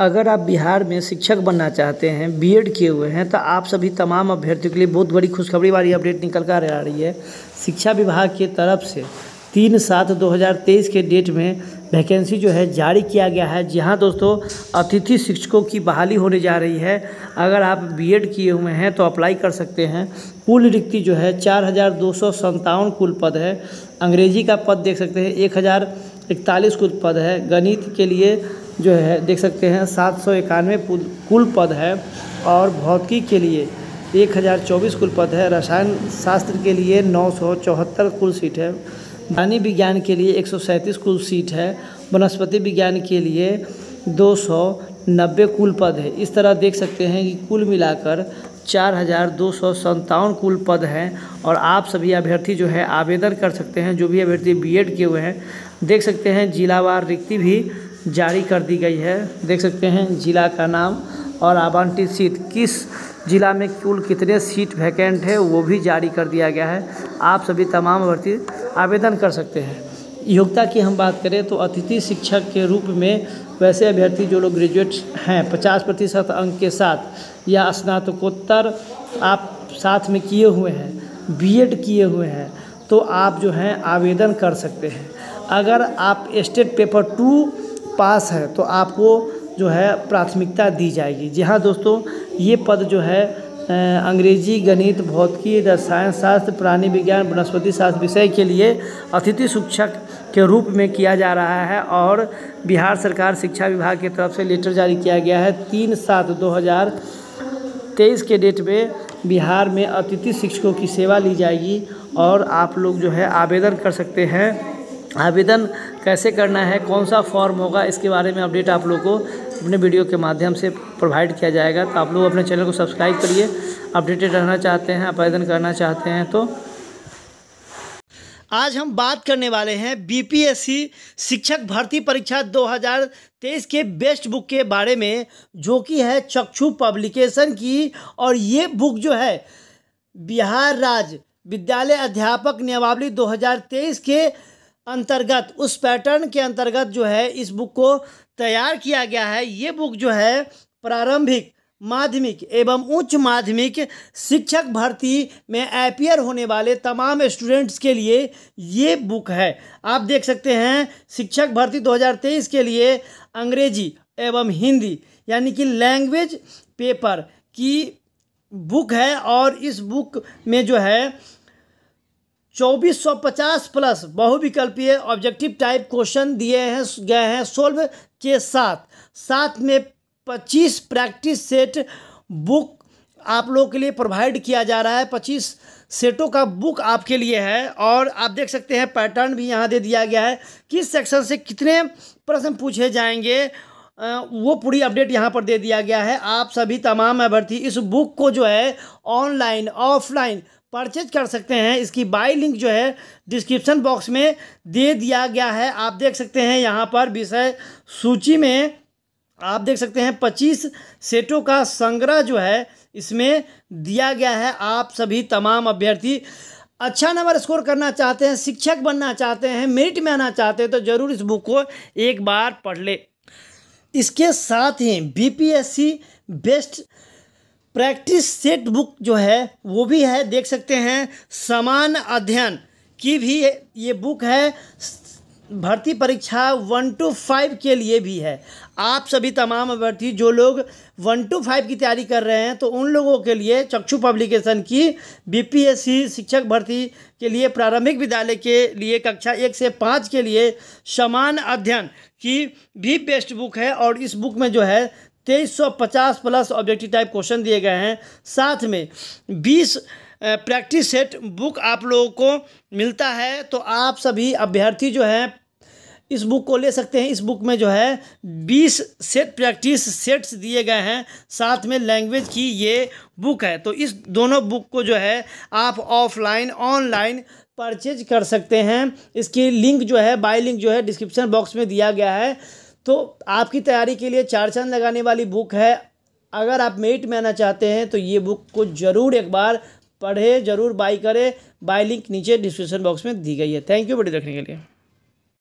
अगर आप बिहार में शिक्षक बनना चाहते हैं बीएड किए हुए हैं तो आप सभी तमाम अभ्यर्थियों के लिए बहुत बड़ी खुशखबरी वाली अपडेट निकल कर आ रही है शिक्षा विभाग की तरफ से तीन सात दो हज़ार तेईस के डेट में वैकेंसी जो है जारी किया गया है जहां दोस्तों अतिथि शिक्षकों की बहाली होने जा रही है अगर आप बीएड किए हुए हैं तो अप्लाई कर सकते हैं कुल रिक्ति जो है चार हज़ार दो सौ सत्तावन कुल पद है अंग्रेजी का पद देख सकते हैं एक हज़ार इकतालीस कुल पद है गणित के लिए जो है देख सकते हैं सात सौ इक्यानवे कुल पद है और भौतिकी के लिए एक हज़ार चौबीस कुल पद है रसायन शास्त्र के लिए नौ सौ चौहत्तर कुल सीट है दानी विज्ञान के लिए एक सौ सैंतीस कुल सीट है वनस्पति विज्ञान के लिए दो सौ नब्बे कुल पद है इस तरह देख सकते हैं कि कुल मिलाकर चार हज़ार दो सौ संतावन कुल पद हैं और आप सभी अभ्यर्थी जो है आवेदन कर सकते हैं जो भी अभ्यर्थी बीएड किए हुए हैं देख सकते हैं जिलावार रिक्ति भी जारी कर दी गई है देख सकते हैं जिला का नाम और आवंटित सीट किस जिला में कुल कितने सीट वैकेंट है वो भी जारी कर दिया गया है आप सभी तमाम भर्ती आवेदन कर सकते हैं योग्यता की हम बात करें तो अतिथि शिक्षक के रूप में वैसे अभ्यर्थी जो लोग ग्रेजुएट हैं पचास प्रतिशत अंक के साथ या स्नातकोत्तर आप साथ में किए हुए हैं बीएड किए हुए हैं तो आप जो हैं आवेदन कर सकते हैं अगर आप स्टेट पेपर टू पास है तो आपको जो है प्राथमिकता दी जाएगी जी हाँ दोस्तों ये पद जो है अंग्रेजी गणित भौतिकी रसायन शास्त्र प्राणी विज्ञान वनस्पति शास्त्र विषय के लिए अतिथि शिक्षक के रूप में किया जा रहा है और बिहार सरकार शिक्षा विभाग की तरफ से लेटर जारी किया गया है तीन सात दो हज़ार तेईस के डेट में बिहार में अतिथि शिक्षकों की सेवा ली जाएगी और आप लोग जो है आवेदन कर सकते हैं आवेदन कैसे करना है कौन सा फॉर्म होगा इसके बारे में अपडेट आप लोग को अपने वीडियो के माध्यम से प्रोवाइड किया जाएगा तो आप लोग अपने चैनल को सब्सक्राइब करिए अपडेटेड रहना चाहते हैं आवेदन करना चाहते हैं तो आज हम बात करने वाले हैं बीपीएससी शिक्षक भर्ती परीक्षा 2023 के बेस्ट बुक के बारे में जो कि है चक्षु पब्लिकेशन की और ये बुक जो है बिहार राज्य विद्यालय अध्यापक नियमावली 2023 के अंतर्गत उस पैटर्न के अंतर्गत जो है इस बुक को तैयार किया गया है ये बुक जो है प्रारंभिक माध्यमिक एवं उच्च माध्यमिक शिक्षक भर्ती में एपियर होने वाले तमाम स्टूडेंट्स के लिए ये बुक है आप देख सकते हैं शिक्षक भर्ती 2023 के लिए अंग्रेजी एवं हिंदी यानी कि लैंग्वेज पेपर की बुक है और इस बुक में जो है 2450 प्लस बहुविकल्पीय ऑब्जेक्टिव टाइप क्वेश्चन दिए हैं गए हैं सोल्व के साथ साथ में 25 प्रैक्टिस सेट बुक आप लोगों के लिए प्रोवाइड किया जा रहा है 25 सेटों का बुक आपके लिए है और आप देख सकते हैं पैटर्न भी यहाँ दे दिया गया है किस सेक्शन से कितने प्रश्न पूछे जाएंगे वो पूरी अपडेट यहाँ पर दे दिया गया है आप सभी तमाम अभ्यर्थी इस बुक को जो है ऑनलाइन ऑफलाइन परचेज कर सकते हैं इसकी बाई लिंक जो है डिस्क्रिप्शन बॉक्स में दे दिया गया है आप देख सकते हैं यहाँ पर विषय सूची में आप देख सकते हैं पच्चीस सेटों का संग्रह जो है इसमें दिया गया है आप सभी तमाम अभ्यर्थी अच्छा नंबर स्कोर करना चाहते हैं शिक्षक बनना चाहते हैं मेरिट में आना चाहते हैं तो ज़रूर इस बुक को एक बार पढ़ ले इसके साथ ही BPSC best practice set book जो है वो भी है देख सकते हैं समान अध्ययन की भी ये बुक है भर्ती परीक्षा वन टू फाइव के लिए भी है आप सभी तमाम अभ्यर्थी जो लोग वन टू फाइव की तैयारी कर रहे हैं तो उन लोगों के लिए चक्षु पब्लिकेशन की बीपीएससी शिक्षक भर्ती के लिए प्रारंभिक विद्यालय के लिए कक्षा एक से पाँच के लिए समान अध्ययन की भी बेस्ट बुक है और इस बुक में जो है तेईस सौ पचास प्लस ऑब्जेक्टिव टाइप क्वेश्चन दिए गए हैं साथ में बीस प्रैक्टिस सेट बुक आप लोगों को मिलता है तो आप सभी अभ्यर्थी जो हैं इस बुक को ले सकते हैं इस बुक में जो है बीस सेट प्रैक्टिस सेट्स दिए गए हैं साथ में लैंग्वेज की ये बुक है तो इस दोनों बुक को जो है आप ऑफलाइन ऑनलाइन परचेज कर सकते हैं इसकी लिंक जो है बाय लिंक जो है डिस्क्रिप्शन बॉक्स में दिया गया है तो आपकी तैयारी के लिए चार चांद लगाने वाली बुक है अगर आप मेट में आना चाहते हैं तो ये बुक को ज़रूर एक बार पढ़ें ज़रूर बाई करें बाई लिंक नीचे डिस्क्रिप्शन बॉक्स में दी गई है थैंक यू बड़ी देखने के लिए